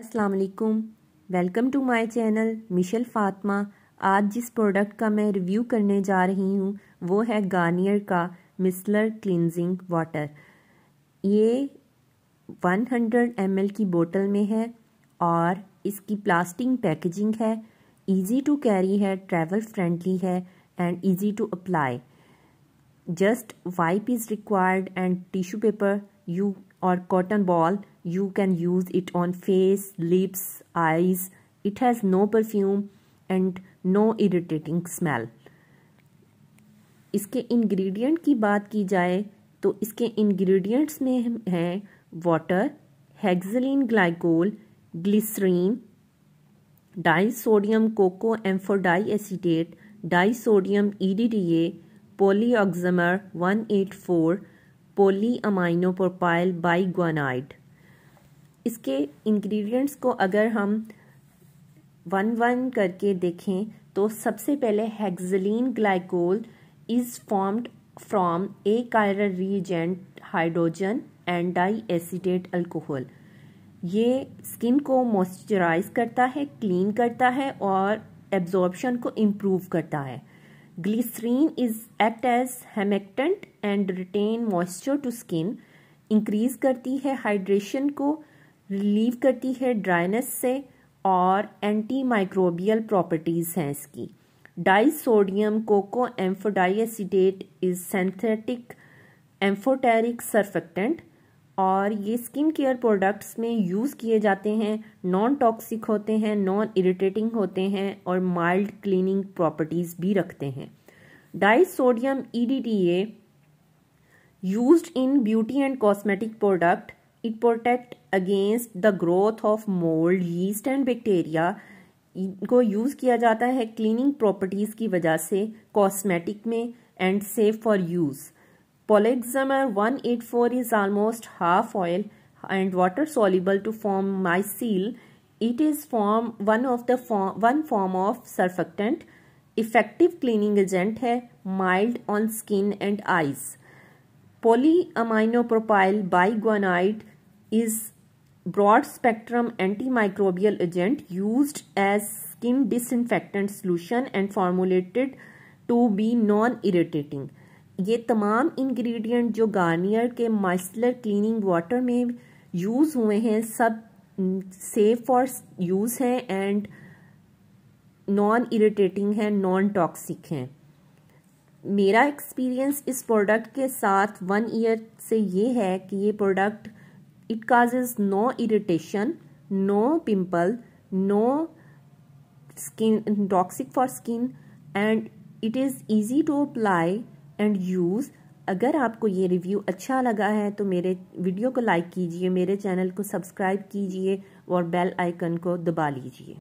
अस्सलाम वालेकुम welcome to my channel Mishal Fatima आज जिस प्रोडक्ट का मैं रिव्यू करने जा रही हूँ वो है गार्नियर का मिसलर क्लिनजिंग वाटर ये 100 ml की बोतल में है और इसकी प्लास्टिक पैकेजिंग है इजी टू कैरी है ट्रैवल फ्रेंडली है and easy to apply just wipe is required and tissue paper you or cotton ball you can use it on face lips eyes it has no perfume and no irritating smell इसके ingredient की बात की जाए तो इसके ingredients में हैं water hexylene glycol glycerin disodium coco amphodiacetate disodium EDTA eight four poly amino propyl biguanide इसके इंग्रेडिएंट्स को अगर हम वन वन करके देखें तो सबसे पहले hexylene glycol is formed from a chiral reagent hydrogen and diacetate alcohol ये स्किन को मॉइस्चराइज करता है क्लीन करता है और एब्जॉर्बशन को इम्प्रूव करता है glycerin is act as humectant and retain moisture to skin increase करती है हाइड्रेशन को रिलीव करती है ड्राइनेस से और एंटी माइक्रोबियल प्रॉपर्टीज़ हैं इसकी disodium coco amphodiacetate is synthetic amphoteric surfactant और ये स्किन केयर प्रोडक्ट्स में यूज़ किए जाते हैं नॉन टॉक्सिक होते हैं नॉन इरिटेटिंग होते हैं और माइल्ड क्लीनिंग प्रॉपर्टीज़ भी रखते हैं disodium EDTA use in beauty and cosmetic product it protect against the growth of mould yeast and bacteria इनको यूज़ किया जाता है क्लीनिंग प्रॉपर्टीज़ की वजह से कॉस्मेटिक में and safe for use Polyxamer 184 is almost half oil and water soluble to form mycel. It is form one of the form, one form of surfactant. Effective cleaning agent है mild on skin and eyes. Polyaminopropyl biguanide is broad spectrum antimicrobial agent used as skin disinfectant solution and formulated to be non-irritating. ये तमाम ingredient जो Garnier के moisture cleaning water में use हुए हैं सब safe for use हैं and non irritating हैं नॉन टॉक्सिक हैं मेरा एक्सपीरियंस इस प्रोडक्ट के साथ वन ईयर से ये है कि ये product it causes no irritation no pimple no skin toxic for skin and it is easy to apply and use अगर आपको ये रिव्यू अच्छा लगा है तो मेरे वीडियो को लाइक कीजिए मेरे चैनल को सब्सक्राइब कीजिए और बेल आइकन को दबा लीजिए